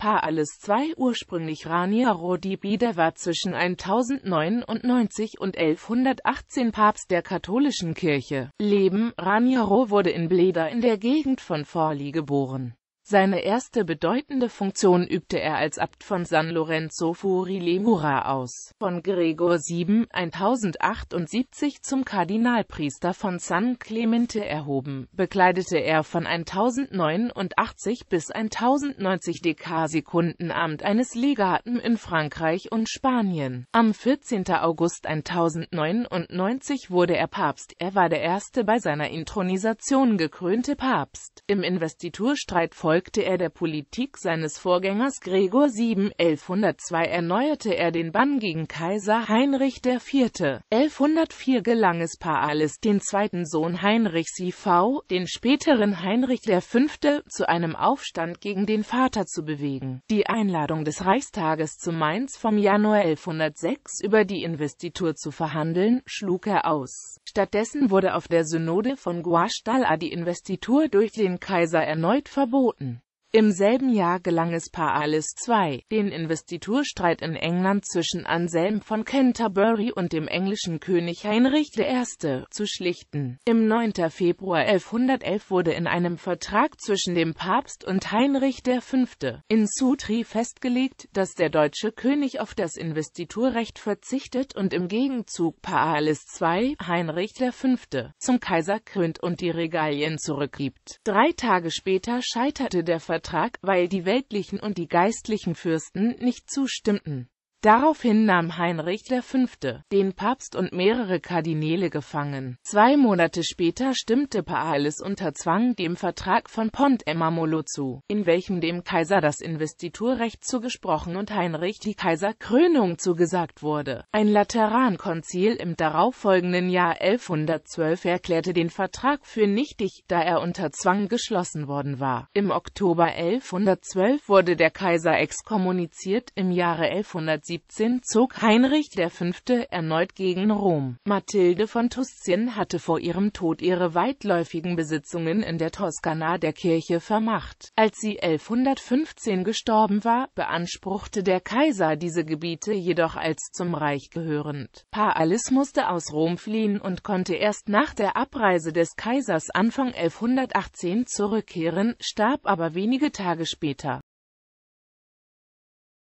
Paar alles zwei ursprünglich Rania Rodibida war zwischen 1099 und 1118 Papst der katholischen Kirche. Leben Raniero wurde in Bleda in der Gegend von Forli geboren. Seine erste bedeutende Funktion übte er als Abt von San Lorenzo Fuorilemura aus, von Gregor VII. 1078 zum Kardinalpriester von San Clemente erhoben, bekleidete er von 1089 bis 1090 Dekarsekunden-Amt eines Legaten in Frankreich und Spanien. Am 14. August 1099 wurde er Papst, er war der erste bei seiner Intronisation gekrönte Papst. Im Investiturstreit folgte folgte er der Politik seines Vorgängers Gregor VII. 1102 erneuerte er den Bann gegen Kaiser Heinrich IV. 1104 gelang es Paales, den zweiten Sohn Heinrichs IV., den späteren Heinrich V., zu einem Aufstand gegen den Vater zu bewegen. Die Einladung des Reichstages zu Mainz vom Januar 1106 über die Investitur zu verhandeln, schlug er aus. Stattdessen wurde auf der Synode von Guastalla die Investitur durch den Kaiser erneut verboten. Im selben Jahr gelang es Paales II, den Investiturstreit in England zwischen Anselm von Canterbury und dem englischen König Heinrich I. zu schlichten. Im 9. Februar 1111 wurde in einem Vertrag zwischen dem Papst und Heinrich V. in Sutri festgelegt, dass der deutsche König auf das Investiturrecht verzichtet und im Gegenzug Paales II, Heinrich V., zum Kaiser krönt und die Regalien zurückgibt. Drei Tage später scheiterte der Vertrag Vertrag, weil die weltlichen und die geistlichen Fürsten nicht zustimmten. Daraufhin nahm Heinrich V. den Papst und mehrere Kardinäle gefangen. Zwei Monate später stimmte Paales unter Zwang dem Vertrag von pont Emmamolo zu, in welchem dem Kaiser das Investiturrecht zugesprochen und Heinrich die Kaiserkrönung zugesagt wurde. Ein Laterankonzil im darauffolgenden Jahr 1112 erklärte den Vertrag für nichtig, da er unter Zwang geschlossen worden war. Im Oktober 1112 wurde der Kaiser exkommuniziert, im Jahre 1117 1217 zog Heinrich V. erneut gegen Rom. Mathilde von Tuszien hatte vor ihrem Tod ihre weitläufigen Besitzungen in der Toskana der Kirche vermacht. Als sie 1115 gestorben war, beanspruchte der Kaiser diese Gebiete jedoch als zum Reich gehörend. Paales musste aus Rom fliehen und konnte erst nach der Abreise des Kaisers Anfang 1118 zurückkehren, starb aber wenige Tage später.